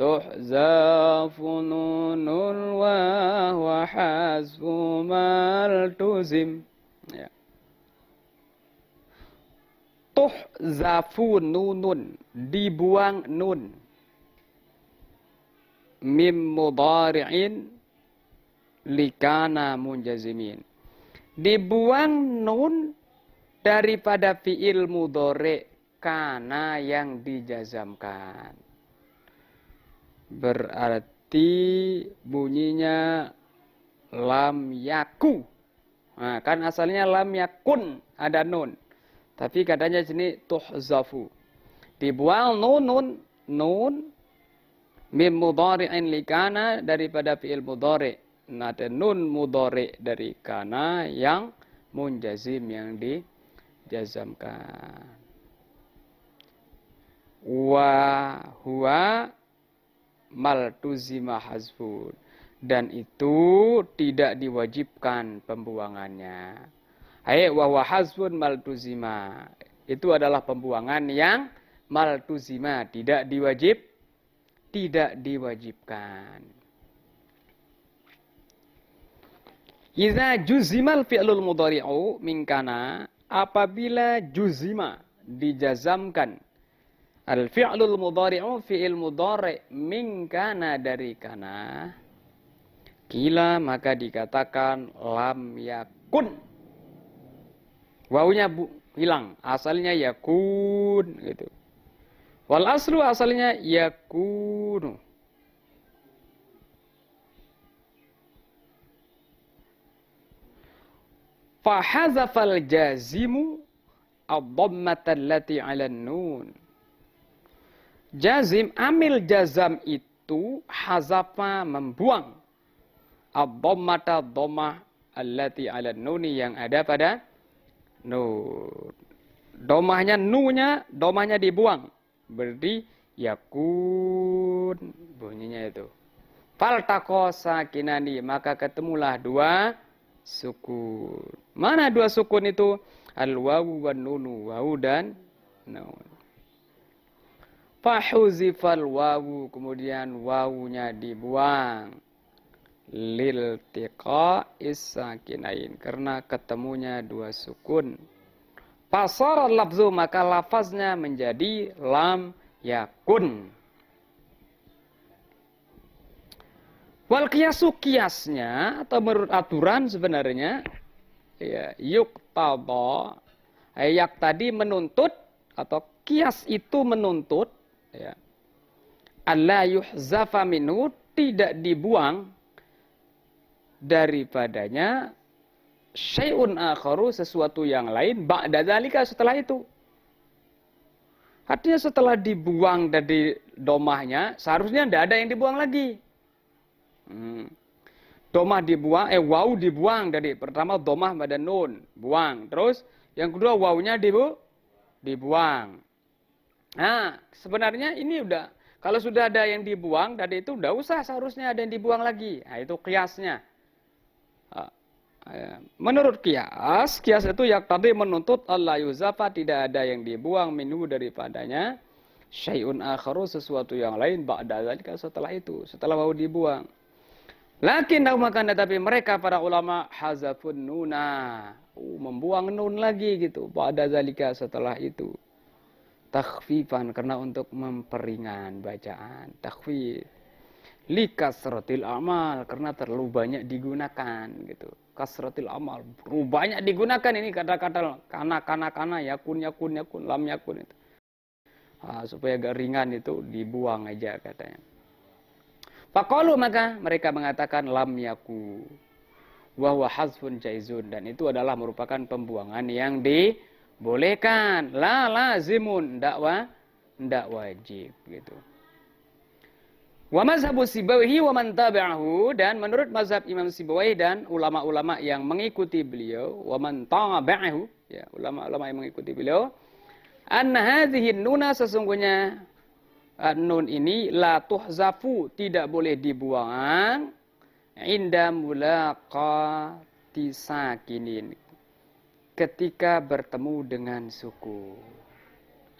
تحزى فنون وهو حسب ما التزم ya. tuhzafu nunun dibuang nun mim mudari'in likana munjazimin dibuang nun daripada fiil mudore kana yang dijazamkan berarti bunyinya lam yaku. Nah, kan asalnya lam yakun ada nun. Tapi katanya sini tuhzafu. Dibuang nun nun nun mim mudhari'in likana daripada fi'il mudhari. Nah, ada nun mudhari dari kana yang munjazim yang dijazamkan. Wa huwa maltuzima hazbun dan itu tidak diwajibkan pembuangannya. Hai wahwa hazbun maltuzima. Itu adalah pembuangan yang maltuzima, tidak diwajib tidak diwajibkan. Iza juzimal fi'lul mudari'u minkana apabila juzima dijazamkan Al fi'lul mudhari'u fi'il mudhari' min kana dari kana. Kila maka dikatakan lam yakun. Wawunya bu, hilang, asalnya yakun gitu. Wal aslu asalnya yakunu. Fahazafal jazimu ad-dhammata allati 'ala nun Jazim, amil jazam itu hazafa membuang. Abomata doma alati ala nuni yang ada pada nun. Domahnya nunya, domahnya dibuang. Berarti yakun bunyinya itu. Faltako sakinani maka ketemulah dua sukun. Mana dua sukun itu? Al wawu wan nunu, wawu dan nun. Fahuzifal wawu. Kemudian wawunya dibuang. Lil tiqa isakinain. Karena ketemunya dua sukun. Pasar lafzu maka lafaznya menjadi lam yakun. Wal kiasu kiasnya atau menurut aturan sebenarnya ya yuk ta'bo ayak eh, tadi menuntut atau kias itu menuntut ya Allah yuhzafa minhu tidak dibuang daripadanya syai'un akharu sesuatu yang lain ba'da dzalika setelah itu Artinya setelah dibuang dari domahnya, seharusnya tidak ada yang dibuang lagi. Hmm. Domah dibuang, eh waw dibuang dari pertama domah pada nun, buang. Terus yang kedua wawnya dibu, dibuang. Nah, sebenarnya ini udah kalau sudah ada yang dibuang dari itu udah usah seharusnya ada yang dibuang lagi. Nah, itu kiasnya. Ah, eh, menurut kias, kias itu yang tadi menuntut Allah yuzafa tidak ada yang dibuang minhu daripadanya syai'un akharu sesuatu yang lain ba'da zalika setelah itu, setelah mau dibuang. Lakin makan tetapi mereka para ulama hazafun nuna, uh, membuang nun lagi gitu, ba'da zalika setelah itu takhfifan karena untuk memperingan bacaan takhfif likasrotil amal karena terlalu banyak digunakan gitu kasrotil amal terlalu banyak digunakan ini kata-kata kana kana kana yakun yakun yakun lam yakun itu ah, supaya agak ringan itu dibuang aja katanya Pakolu maka mereka mengatakan lam yaku wahwa hasfun jaizun dan itu adalah merupakan pembuangan yang di Bolehkan. La lazimun. Ndak wa, ndak wajib gitu. Wa mazhabu Sibawahi wa man tabi'ahu dan menurut mazhab Imam Sibawahi dan ulama-ulama yang mengikuti beliau wa man tabi'ahu ya ulama-ulama yang mengikuti beliau an hadhihi nuna sesungguhnya uh, nun ini la tuhzafu tidak boleh dibuang inda mulaqati sakinin ketika bertemu dengan suku.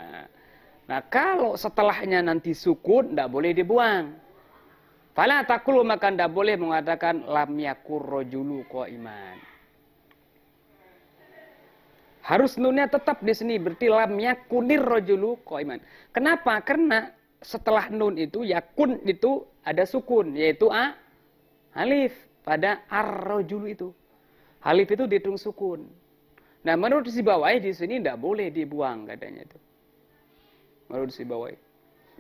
Nah, nah kalau setelahnya nanti sukun, tidak boleh dibuang. Fala takulu makan tidak boleh mengatakan lam yakur rojulu ko iman. Harus nunnya tetap di sini berarti lam yakunir rojulu ko iman. Kenapa? Karena setelah nun itu yakun itu ada sukun yaitu a alif pada ar-rojulu itu. Alif itu dihitung sukun. Nah, menurut si bawai di sini tidak boleh dibuang katanya itu. Menurut si bawai.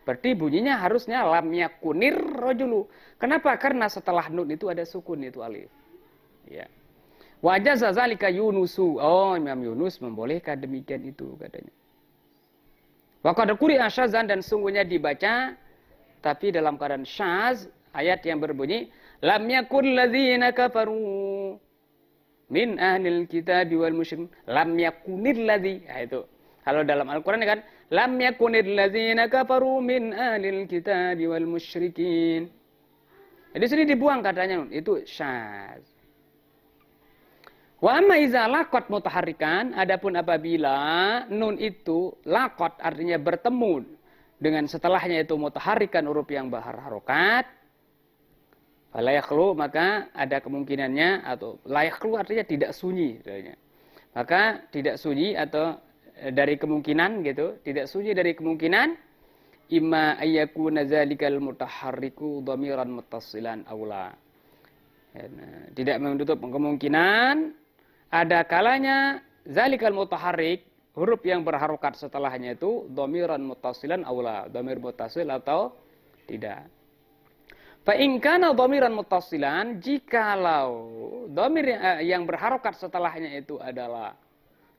Berarti bunyinya harusnya lamnya kunir rojulu. Kenapa? Karena setelah nun itu ada sukun itu alif. Ya. Wajah zazalika Yunusu. Oh, Imam Yunus membolehkan demikian itu katanya. Wakad kuri asyazan dan sungguhnya dibaca tapi dalam keadaan syaz ayat yang berbunyi lam kun ladzina kafaru min ahlil kitab wal musyrik lam yakunil ladzi nah, itu kalau dalam Al-Qur'an ya kan lam yakunil ladzina kafaru min ahlil kitab wal musyrikin jadi sini dibuang katanya itu syaz Wa amma iza lakot mutaharikan, adapun apabila nun itu lakot artinya bertemu dengan setelahnya itu mutaharikan huruf yang bahar harokat layak keluar maka ada kemungkinannya atau layak keluar artinya tidak sunyi sebenarnya. maka tidak sunyi atau eh, dari kemungkinan gitu tidak sunyi dari kemungkinan imma ayyaku nazalikal mutaharriku dhamiran muttasilan aula ya, nah, tidak menutup kemungkinan ada kalanya zalikal mutaharrik huruf yang berharokat setelahnya itu dhamiran muttasilan aula dhamir muttasil atau tidak Fa in kana dhamiran muttasilan jikalau dhamir eh, yang berharokat setelahnya itu adalah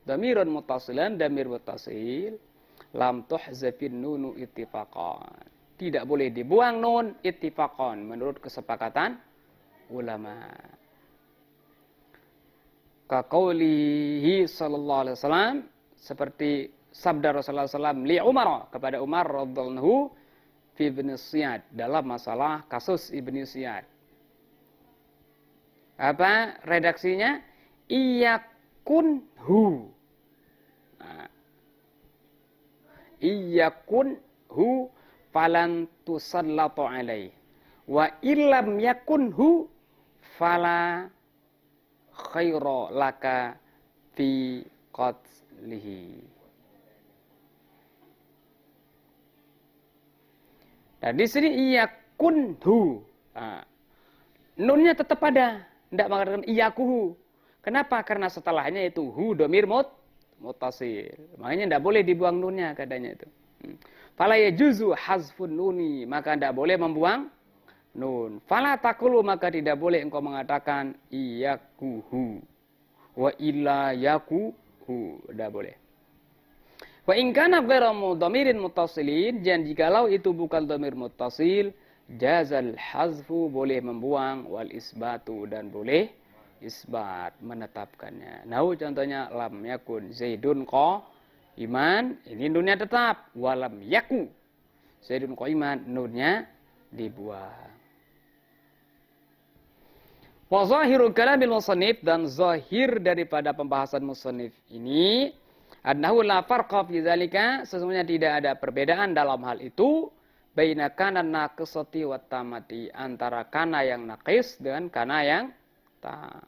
dhamirun muttasilan dhamir muttasil lam tuhzafin nunu ittifaqan. Tidak boleh dibuang nun ittifaqan menurut kesepakatan ulama. Kaqaulihi sallallahu alaihi wasallam seperti sabda Rasulullah sallallahu alaihi wasallam li Umar kepada Umar radhiyallahu fi Ibn Siyad dalam masalah kasus Ibn Siyad. Apa redaksinya? Iyakun hu. iya Iyakun hu falan tusallatu alaih. Wa illam yakun hu fala khaira laka fi qatlihi. Nah, di sini iya kunhu. Nah, nunnya tetap ada. Tidak mengatakan iya kuhu. Kenapa? Karena setelahnya itu hu domir mut mutasil. Makanya tidak boleh dibuang nunnya katanya itu. Hmm. Fala juzu hazfun nuni. Maka tidak boleh membuang nun. Fala takulu maka tidak boleh engkau mengatakan iya kuhu. Wa illa yakuhu. Tidak boleh. Wa ingkana ghairu dhamirin muttasilin dan jikalau itu bukan dhamir muttasil jazal hazfu boleh membuang wal isbatu dan boleh isbat menetapkannya. Nah, contohnya lam yakun zaidun ko iman ini nunnya tetap walam yaku zaidun ko iman nunnya dibuang. Wa zahiru kalamil musannif dan zahir daripada pembahasan musannif ini Annahu la farqa fi dzalika, sesungguhnya tidak ada perbedaan dalam hal itu baina kana naqisati wa tamati antara kana yang naqis dengan kana yang tam.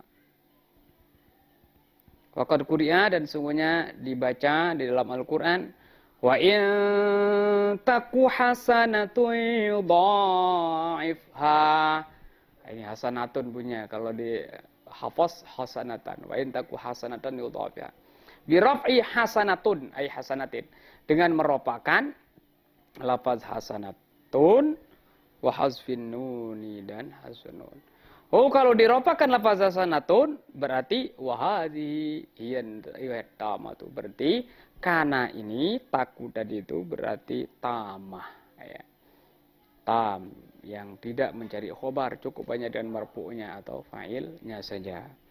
Waqad quri'a dan sungguhnya dibaca di dalam Al-Qur'an wa in taku hasanatun yudha'ifha. Ini hasanatun punya kalau di hafaz hasanatan wa in taku hasanatan yudha'ifha Birofi hasanatun ay hasanatin. Dengan meropakan lafaz hasanatun wa nuni dan hazfin Oh kalau diropakan lafaz hasanatun berarti wahadi hiyan tamatu berarti karena ini takut tadi itu berarti tamah ya. Tam yang tidak mencari khobar cukup banyak dan marfu'nya atau fa'ilnya saja.